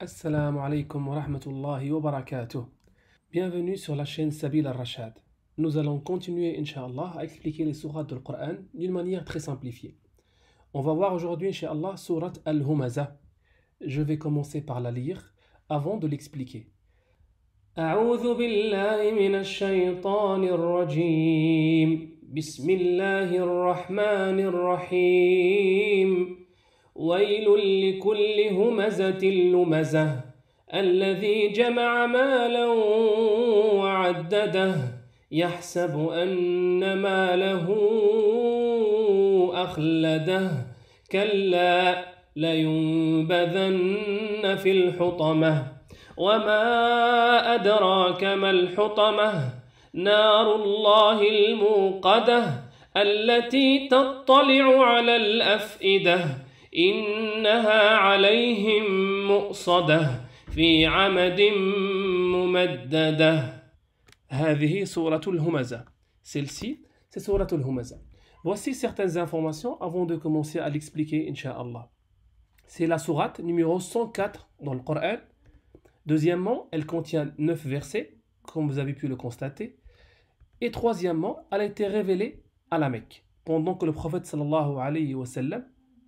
Assalamu alaikum wa rahmatullahi wa barakatuh. Bienvenue sur la chaîne Sabil al-Rashad. Nous allons continuer, inshallah à expliquer les sourates du Coran d'une manière très simplifiée. On va voir aujourd'hui, Inch'Allah, surat al-Humaza. Je vais commencer par la lire avant de l'expliquer. أعوذ بالله من الشيطان الرجيم بسم الله الرحمن الرحيم ويل لكل همزة لمزة الذي جمع مالا وعدده يحسب أن ماله أخلده كلا لينبذن في الحطمة وما أدراك ما الحطمة نار الله الموقدة التي تطلع على الأفئدة إنها عليهم مؤصدة في عمد ممددة هذه سورة الهمزة سلسي سورة الهمزة Voici certaines informations avant de commencer à l'expliquer, Inch'Allah. C'est la sourate numéro 104 dans le Coran, Deuxièmement, elle contient neuf versets, comme vous avez pu le constater. Et troisièmement, elle a été révélée à la Mecque, pendant que le prophète sallallahu alayhi wa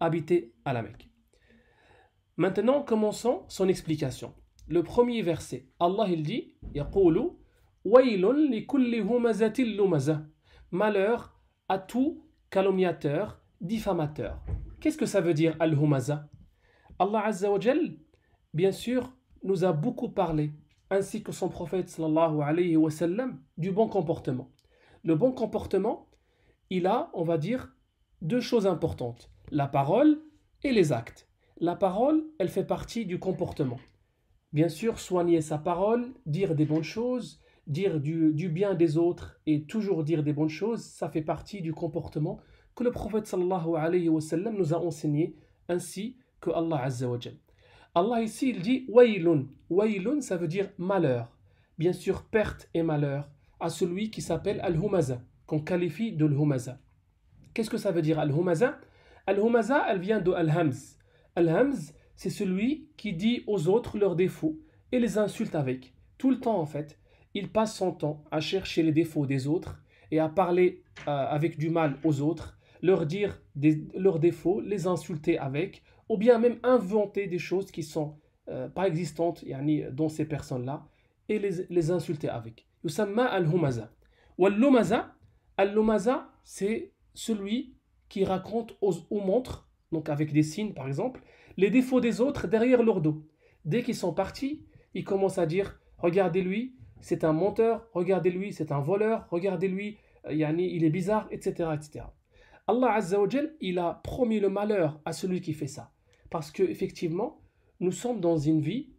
habitait à la Mecque. Maintenant, commençons son explication. Le premier verset, Allah il dit, Malheur à tout calomniateur, diffamateur. Qu'est-ce que ça veut dire al-humaza Allah Azza wa bien sûr, nous a beaucoup parlé, ainsi que son prophète sallallahu alayhi wa sallam, du bon comportement. Le bon comportement, il a, on va dire, deux choses importantes, la parole et les actes. La parole, elle fait partie du comportement. Bien sûr, soigner sa parole, dire des bonnes choses, dire du, bien des autres et toujours dire des bonnes choses, ça fait partie du comportement que le prophète sallallahu alayhi wa sallam nous a enseigné, ainsi que Allah azza wa Allah ici, il dit Waylun. Waylun, ça veut dire malheur. Bien sûr, perte et malheur à celui qui s'appelle Al-Humaza, qu'on qualifie de Al-Humaza. Qu'est-ce que ça veut dire Al-Humaza Al-Humaza, elle vient de Al-Hamz. Al-Hamz, c'est celui qui dit aux autres leurs défauts et les insulte avec. Tout le temps, en fait, il passe son temps à chercher les défauts des autres et à parler euh, avec du mal aux autres, leur dire leurs défauts, les insulter avec, ou bien même inventer des choses qui sont euh, pas existantes dans ces personnes-là et les, les insulter avec. al-humaza al Ou « al-lumaza », c'est celui qui raconte aux, ou montre, donc avec des signes par exemple, les défauts des autres derrière leur dos. Dès qu'ils sont partis, ils commencent à dire regardez-lui, c'est un menteur, regardez-lui, c'est un voleur, regardez-lui, euh, il est bizarre, etc. etc. Allah il a promis le malheur à celui qui fait ça. Parce que effectivement, nous sommes dans une vie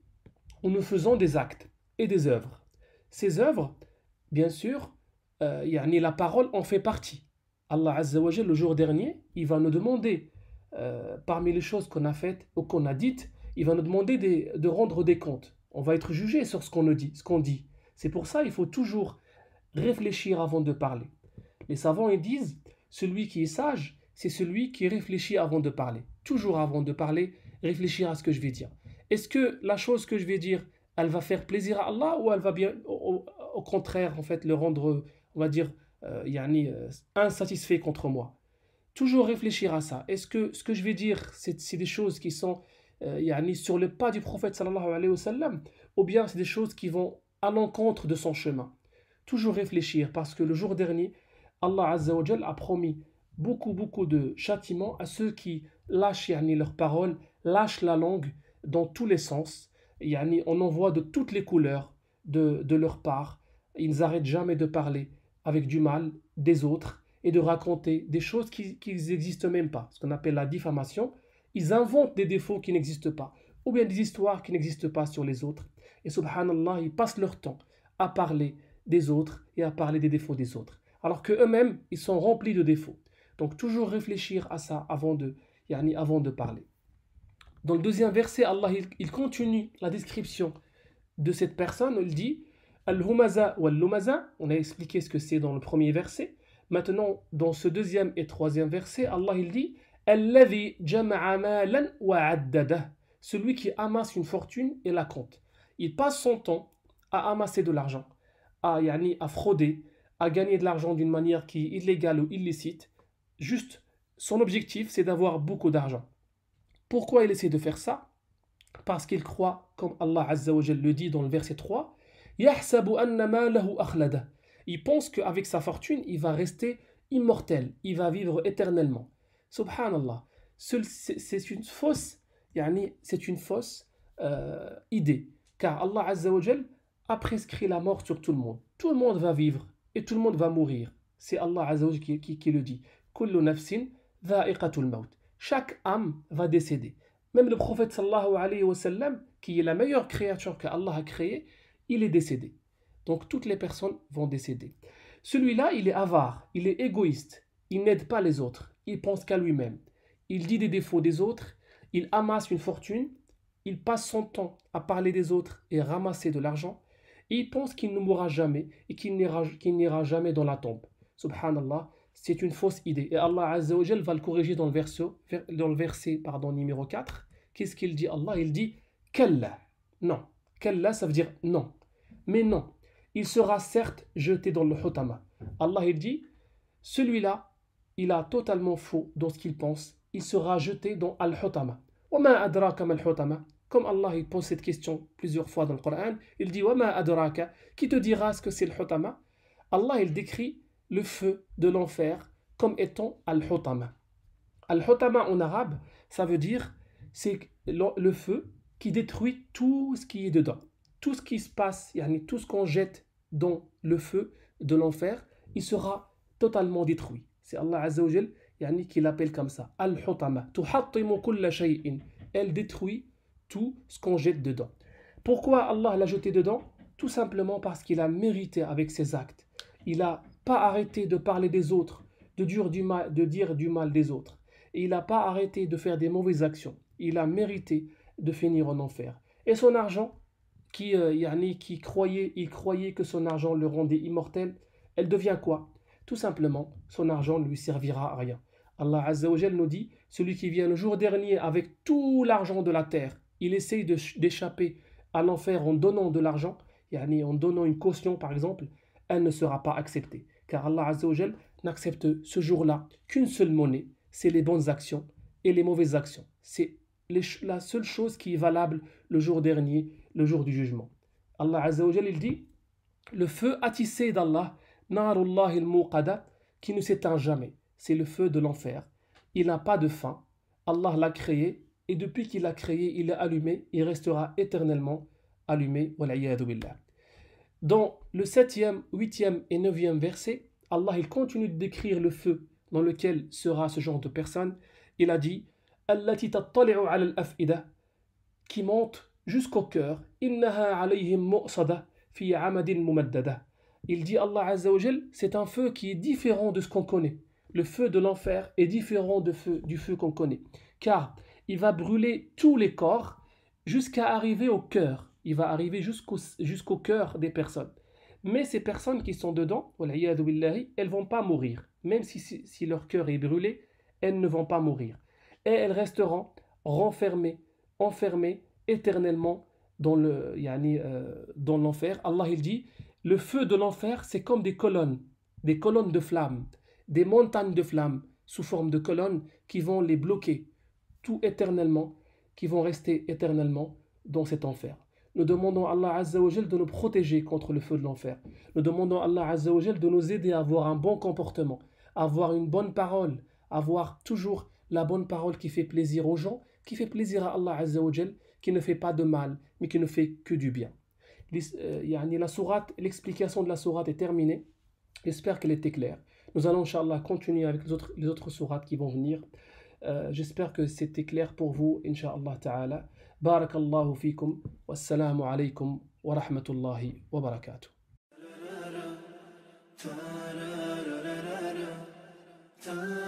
où nous faisons des actes et des œuvres. Ces œuvres, bien sûr, euh, la parole en fait partie. Allah Azzawajal, le jour dernier, il va nous demander, euh, parmi les choses qu'on a faites ou qu'on a dites, il va nous demander de rendre des comptes. On va être jugé sur ce qu'on dit. Ce qu'on dit. C'est pour ça il faut toujours réfléchir avant de parler. Les savants ils disent celui qui est sage, c'est celui qui réfléchit avant de parler. Toujours avant de parler, réfléchir à ce que je vais dire. Est-ce que la chose que je vais dire, elle va faire plaisir à Allah ou elle va bien, au, contraire, en fait, le rendre, on va dire, euh, yani, euh, insatisfait contre moi Toujours réfléchir à ça. Est-ce que ce que je vais dire, c'est des choses qui sont euh, yani, sur le pas du prophète sallallahu alayhi wa sallam, ou bien c'est des choses qui vont à l'encontre de son chemin Toujours réfléchir, parce que le jour dernier, Allah a promis beaucoup, beaucoup de châtiments à ceux qui lâchent leurs paroles, lâchent la langue dans tous les sens. Yani, on en voit de toutes les couleurs de, de leur part. Ils n'arrêtent jamais de parler avec du mal des autres et de raconter des choses qui n'existent même pas, ce qu'on appelle la diffamation. Ils inventent des défauts qui n'existent pas, ou bien des histoires qui n'existent pas sur les autres. Et subhanallah, ils passent leur temps à parler des autres et à parler des défauts des autres alors qu'eux-mêmes, ils sont remplis de défauts. Donc toujours réfléchir à ça avant de, yani avant de parler. Dans le deuxième verset, Allah il, continue la description de cette personne. Il dit al ou On a expliqué ce que c'est dans le premier verset. Maintenant, dans ce deuxième et troisième verset, Allah il dit alladhi jama'a malan wa Celui qui amasse une fortune et la compte. Il passe son temps à amasser de l'argent, à, yani, à frauder, à gagner de l'argent d'une manière qui est illégale ou illicite. Juste, son objectif, c'est d'avoir beaucoup d'argent. Pourquoi il essaie de faire ça Parce qu'il croit, comme Allah le dit dans le verset 3, il pense qu'avec sa fortune, il va rester immortel, il va vivre éternellement. Subhanallah, c'est une fausse, c'est une fausse euh, idée, car Allah a prescrit la mort sur tout le monde. Tout le monde va vivre, et tout le monde va mourir. C'est Allah Azzawaj qui, qui, le dit. Chaque âme va décéder. Même le prophète sallallahu alayhi wa sallam, qui est la meilleure créature que Allah a créée, il est décédé. Donc toutes les personnes vont décéder. Celui-là, il est avare, il est égoïste, il n'aide pas les autres, il pense qu'à lui-même. Il dit des défauts des autres, il amasse une fortune, il passe son temps à parler des autres et ramasser de l'argent. Et il pense qu'il ne mourra jamais et qu'il n'ira jamais dans la tombe. Subhanallah, c'est une fausse idée. Et Allah Azzawajal va le corriger dans le, verset numéro 4. Qu'est-ce qu'il dit Allah Il dit Kalla. Non. Kalla, ça veut dire non. Mais non. Il sera certes jeté dans le hutama. Allah, il dit Celui-là, il a totalement faux dans ce qu'il pense. Il sera jeté dans al-hutama. Comme Allah il pose cette question plusieurs fois dans le Coran, il dit Wama adraka, qui te dira ce que c'est le hutama Allah il décrit le feu de l'enfer comme étant al hotama al hotama en arabe, ça veut dire c'est le feu qui détruit tout ce qui est dedans. Tout ce qui se passe, tout ce qu'on jette dans le feu de l'enfer, il sera totalement détruit. C'est Allah wa qui l'appelle comme ça. Al-Hutama. Elle détruit tout ce qu'on jette dedans. Pourquoi Allah l'a jeté dedans Tout simplement parce qu'il a mérité avec ses actes. Il n'a pas arrêté de parler des autres, de dire du mal, de dire du mal des autres. Et il n'a pas arrêté de faire des mauvaises actions. Il a mérité de finir en enfer. Et son argent, qui, a euh, yani, qui croyait, il croyait que son argent le rendait immortel, elle devient quoi Tout simplement, son argent ne lui servira à rien. Allah Azzawajal nous dit Celui qui vient le jour dernier avec tout l'argent de la terre il essaye d'échapper à l'enfer en donnant de l'argent, en donnant une caution par exemple, elle ne sera pas acceptée. Car Allah Azzawajal n'accepte ce jour-là qu'une seule monnaie, c'est les bonnes actions et les mauvaises actions. C'est la seule chose qui est valable le jour dernier, le jour du jugement. Allah Azzawajal, il dit Le feu attissé d'Allah, il Muqada, qui ne s'éteint jamais, c'est le feu de l'enfer. Il n'a pas de fin. Allah l'a créé et depuis qu'il l'a créé, il est allumé, il restera éternellement allumé. Dans le 7e, 8e et 9e verset, Allah il continue de décrire le feu dans lequel sera ce genre de personne. Il a dit qui monte jusqu'au cœur. Il dit Allah Azza c'est un feu qui est différent de ce qu'on connaît. Le feu de l'enfer est différent de feu, du feu qu'on connaît. Car il va brûler tous les corps jusqu'à arriver au cœur. Il va arriver jusqu'au cœur des personnes. Mais ces personnes qui sont dedans, elles vont pas mourir. Même si, si, leur cœur est brûlé, elles ne vont pas mourir. Et elles resteront renfermées, enfermées éternellement dans le euh, dans l'enfer. Allah il dit le feu de l'enfer c'est comme des colonnes, des colonnes de flammes, des montagnes de flammes sous forme de colonnes qui vont les bloquer, tout éternellement, qui vont rester éternellement dans cet enfer. Nous demandons à Allah Azzawajal de nous protéger contre le feu de l'enfer. Nous demandons à Allah Azzawajal de nous aider à avoir un bon comportement, à avoir une bonne parole, à avoir toujours la bonne parole qui fait plaisir aux gens, qui fait plaisir à Allah Azzawajal, qui ne fait pas de mal, mais qui ne fait que du bien. Euh, la sourate, l'explication de la sourate est terminée. J'espère qu'elle était claire. Nous allons, Inch'Allah, continuer avec les autres, les autres sourates qui vont venir. J'espère que c'était clair pour vous, Inch'Allah Ta'ala. Barakallahu fikum, wassalamu alaykum wa rahmatullahi wa barakatuh. Ta-da.